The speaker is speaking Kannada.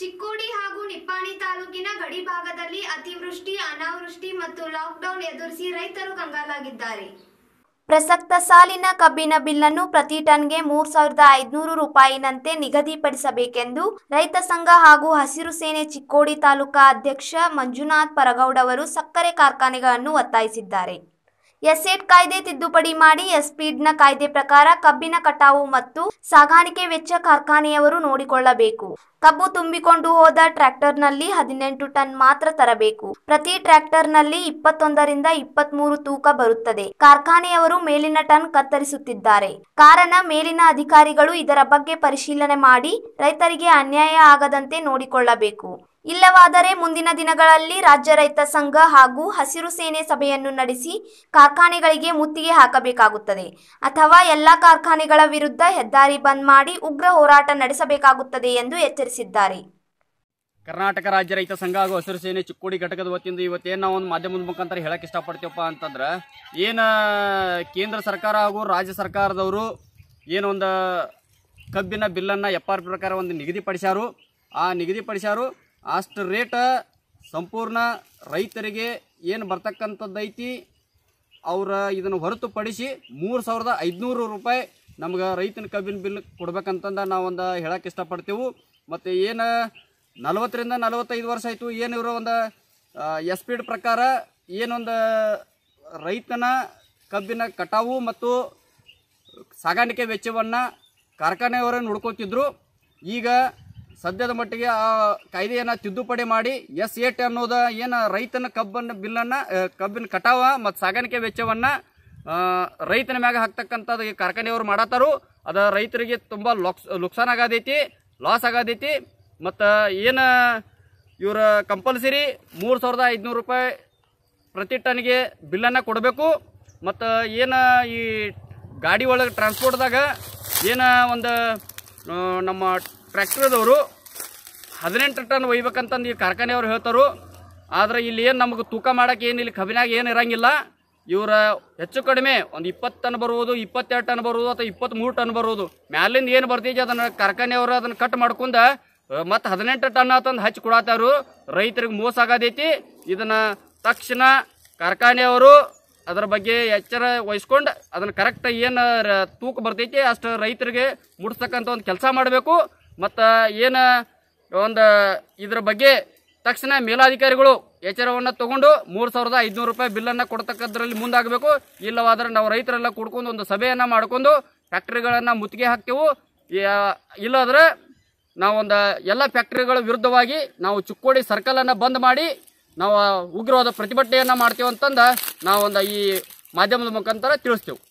ಚಿಕ್ಕೋಡಿ ಹಾಗೂ ನಿಪ್ಪಾಣಿ ತಾಲೂಕಿನ ಗಡಿ ಭಾಗದಲ್ಲಿ ಅತಿವೃಷ್ಟಿ ಅನಾವೃಷ್ಟಿ ಮತ್ತು ಲಾಕ್ಡೌನ್ ಎದುರಿಸಿ ರೈತರು ಕಂಗಾಲಾಗಿದ್ದಾರೆ ಪ್ರಸಕ್ತ ಸಾಲಿನ ಕಬ್ಬಿನ ಬಿಲ್ಲನ್ನು ಪ್ರತಿ ಟನ್ಗೆ ಮೂರ್ ಸಾವಿರದ ಐದುನೂರು ರೂಪಾಯಿನಂತೆ ನಿಗದಿಪಡಿಸಬೇಕೆಂದು ರೈತ ಸಂಘ ಹಾಗೂ ಹಸಿರು ಸೇನೆ ಚಿಕ್ಕೋಡಿ ತಾಲೂಕಾ ಅಧ್ಯಕ್ಷ ಮಂಜುನಾಥ್ ಪರಗೌಡವರು ಸಕ್ಕರೆ ಕಾರ್ಖಾನೆಗಳನ್ನು ಒತ್ತಾಯಿಸಿದ್ದಾರೆ ಎಸ್ಸೇಟ್ ಕಾಯ್ದೆ ತಿದ್ದುಪಡಿ ಮಾಡಿ ನ ಕಾಯ್ದೆ ಪ್ರಕಾರ ಕಬ್ಬಿನ ಕಟಾವು ಮತ್ತು ಸಾಗಾಣಿಕೆ ವೆಚ್ಚ ಕಾರ್ಖಾನೆಯವರು ನೋಡಿಕೊಳ್ಳಬೇಕು ಕಬ್ಬು ತುಂಬಿಕೊಂಡು ಹೋದ ಟ್ರ್ಯಾಕ್ಟರ್ನಲ್ಲಿ ಹದಿನೆಂಟು ಟನ್ ಮಾತ್ರ ತರಬೇಕು ಪ್ರತಿ ಟ್ರ್ಯಾಕ್ಟರ್ನಲ್ಲಿ ಇಪ್ಪತ್ತೊಂದರಿಂದ ಮೂರು ತೂಕ ಬರುತ್ತದೆ ಕಾರ್ಖಾನೆಯವರು ಮೇಲಿನ ಟನ್ ಕತ್ತರಿಸುತ್ತಿದ್ದಾರೆ ಕಾರಣ ಮೇಲಿನ ಅಧಿಕಾರಿಗಳು ಇದರ ಬಗ್ಗೆ ಪರಿಶೀಲನೆ ಮಾಡಿ ರೈತರಿಗೆ ಅನ್ಯಾಯ ಆಗದಂತೆ ನೋಡಿಕೊಳ್ಳಬೇಕು ಇಲ್ಲವಾದರೆ ಮುಂದಿನ ದಿನಗಳಲ್ಲಿ ರಾಜ್ಯ ರೈತ ಸಂಘ ಹಾಗೂ ಹಸಿರು ಸೇನೆ ಸಭೆಯನ್ನು ನಡೆಸಿ ಕಾರ್ಖಾನೆಗಳಿಗೆ ಮುತ್ತಿಗೆ ಹಾಕಬೇಕಾಗುತ್ತದೆ ಅಥವಾ ಎಲ್ಲ ಕಾರ್ಖಾನೆಗಳ ವಿರುದ್ಧ ಹೆದ್ದಾರಿ ಬಂದ್ ಮಾಡಿ ಉಗ್ರ ಹೋರಾಟ ನಡೆಸಬೇಕಾಗುತ್ತದೆ ಎಂದು ಎಚ್ಚರಿಸಿದ್ದಾರೆ ಕರ್ನಾಟಕ ರಾಜ್ಯ ರೈತ ಸಂಘ ಹಾಗೂ ಹಸಿರು ಸೇನೆ ಚಿಕ್ಕೋಡಿ ಘಟಕದ ವತಿಯಿಂದ ಇವತ್ತೇನು ನಾವು ಒಂದು ಮಾಧ್ಯಮದ ಮುಖಾಂತರ ಹೇಳಕ್ಕೆ ಇಷ್ಟಪಡ್ತೀವಪ್ಪ ಅಂತಂದ್ರೆ ಏನು ಕೇಂದ್ರ ಸರ್ಕಾರ ಹಾಗೂ ರಾಜ್ಯ ಸರ್ಕಾರದವರು ಏನೊಂದು ಕಬ್ಬಿನ ಬಿಲ್ಲನ್ನು ಎಫ್ ಪ್ರಕಾರ ಒಂದು ನಿಗದಿಪಡಿಸ್ಯಾರು ಆ ನಿಗದಿಪಡಿಸ್ಯಾರು ಅಷ್ಟು ರೇಟ ಸಂಪೂರ್ಣ ರೈತರಿಗೆ ಏನು ಬರ್ತಕ್ಕಂಥದ್ದೈತಿ ಅವರ ಇದನ್ನು ಹೊರತುಪಡಿಸಿ ಮೂರು ಸಾವಿರದ ಐದುನೂರು ರೂಪಾಯಿ ನಮ್ಗೆ ರೈತನ ಕಬ್ಬಿನ ಬಿಲ್ ಕೊಡ್ಬೇಕಂತಂದು ನಾವೊಂದು ಹೇಳಕ್ಕೆ ಇಷ್ಟಪಡ್ತೇವೆ ಮತ್ತು ಏನು ನಲವತ್ತರಿಂದ ನಲವತ್ತೈದು ವರ್ಷ ಆಯಿತು ಏನು ಇವರು ಒಂದು ಎಸ್ ಪಿಡ್ ಪ್ರಕಾರ ಏನೊಂದು ರೈತನ ಕಬ್ಬಿನ ಕಟಾವು ಮತ್ತು ಸಾಗಾಣಿಕೆ ವೆಚ್ಚವನ್ನು ಕಾರ್ಖಾನೆಯವರನ್ನು ಹುಡ್ಕೋತಿದ್ರು ಈಗ ಸದ್ಯದ ಮಟ್ಟಿಗೆ ಆ ಕಾಯ್ದೆಯನ್ನು ತಿದ್ದುಪಡಿ ಮಾಡಿ ಎಸ್ ಏಟ್ ಅನ್ನೋದು ಏನು ರೈತನ ಕಬ್ಬನ್ನು ಬಿಲ್ಲನ್ನು ಕಬ್ಬಿನ ಕಟಾವ ಮತ್ತು ಸಾಗಾಣಿಕೆ ವೆಚ್ಚವನ್ನು ರೈತನ ಮ್ಯಾಗ ಹಾಕ್ತಕ್ಕಂಥದ್ದು ಈ ಕಾರ್ಖಾನೆಯವರು ಮಾಡತ್ತಾರು ಅದು ರೈತರಿಗೆ ತುಂಬ ಲೊಕ್ಸ್ ನುಕ್ಸಾನ್ ಆಗದೈತಿ ಲಾಸ್ ಆಗದೈತಿ ಮತ್ತು ಏನು ಇವರ ಕಂಪಲ್ಸರಿ ಮೂರು ಸಾವಿರದ ಐದುನೂರು ರೂಪಾಯಿ ಪ್ರತಿ ಟನ್ಗೆ ಬಿಲ್ಲನ್ನು ಕೊಡಬೇಕು ಮತ್ತು ಏನು ಈ ಗಾಡಿ ಒಳಗೆ ಟ್ರಾನ್ಸ್ಪೋರ್ಟ್ದಾಗ ಏನು ಒಂದು ನಮ್ಮ ಟ್ರ್ಯಾಕ್ಟ್ರಿದವರು ಹದಿನೆಂಟು ಟನ್ ಒಯ್ಬೇಕಂತಂದು ಈ ಕಾರ್ಖಾನೆಯವರು ಹೇಳ್ತಾರು ಆದರೆ ಇಲ್ಲಿ ಏನು ನಮಗೆ ತೂಕ ಮಾಡೋಕೆ ಏನು ಇಲ್ಲಿ ಕಬ್ಬಿನಾಗ ಏನು ಇರಂಗಿಲ್ಲ ಇವರ ಹೆಚ್ಚು ಕಡಿಮೆ ಒಂದು ಇಪ್ಪತ್ತು ಟನ್ ಬರುವುದು ಇಪ್ಪತ್ತೆರಡು ಟನ್ ಬರುವುದು ಅಥವಾ ಮೂರು ಟನ್ ಬರುವುದು ಮ್ಯಾಲಿಂದ ಏನು ಬರ್ತೈತಿ ಅದನ್ನು ಕಾರ್ಖಾನೆಯವರು ಅದನ್ನು ಕಟ್ ಮಾಡ್ಕೊಂಡು ಮತ್ತು ಹದಿನೆಂಟು ಟನ್ ಅಂತಂದು ಹಚ್ಚಿ ಕೊಡತ್ತಾರು ರೈತರಿಗೆ ಮೋಸ ಆಗೋದೈತಿ ಇದನ್ನು ತಕ್ಷಣ ಕಾರ್ಖಾನೆಯವರು ಅದರ ಬಗ್ಗೆ ಎಚ್ಚರ ವಹಿಸ್ಕೊಂಡು ಅದನ್ನು ಕರೆಕ್ಟಾಗಿ ಏನು ತೂಕ ಬರ್ತೈತಿ ಅಷ್ಟು ರೈತರಿಗೆ ಮುಟ್ಸ್ತಕ್ಕಂಥ ಒಂದು ಕೆಲಸ ಮಾಡಬೇಕು ಮತ್ತು ಏನು ಒಂದು ಇದ್ರ ಬಗ್ಗೆ ತಕ್ಷಣ ಮೇಲಾಧಿಕಾರಿಗಳು ಎಚ್ಚರವನ್ನು ತಗೊಂಡು ಮೂರು ಸಾವಿರದ ಐದುನೂರು ರೂಪಾಯಿ ಬಿಲ್ಲನ್ನು ಕೊಡ್ತಕ್ಕದ್ರಲ್ಲಿ ಮುಂದಾಗಬೇಕು ಇಲ್ಲವಾದರೆ ನಾವು ರೈತರೆಲ್ಲ ಕೂಡ್ಕೊಂಡು ಒಂದು ಸಭೆಯನ್ನು ಮಾಡಿಕೊಂಡು ಫ್ಯಾಕ್ಟ್ರಿಗಳನ್ನು ಮುತ್ತಿಗೆ ಹಾಕ್ತೇವೆ ಇಲ್ಲಾದರೆ ನಾವೊಂದು ಎಲ್ಲ ಫ್ಯಾಕ್ಟ್ರಿಗಳ ವಿರುದ್ಧವಾಗಿ ನಾವು ಚುಕ್ಕೋಡಿ ಸರ್ಕಲನ್ನು ಬಂದ್ ಮಾಡಿ ನಾವು ಉಗ್ರವಾದ ಪ್ರತಿಭಟನೆಯನ್ನು ಮಾಡ್ತೇವೆ ಅಂತಂದು ನಾವೊಂದು ಈ ಮಾಧ್ಯಮದ ಮುಖಾಂತರ ತಿಳಿಸ್ತೇವೆ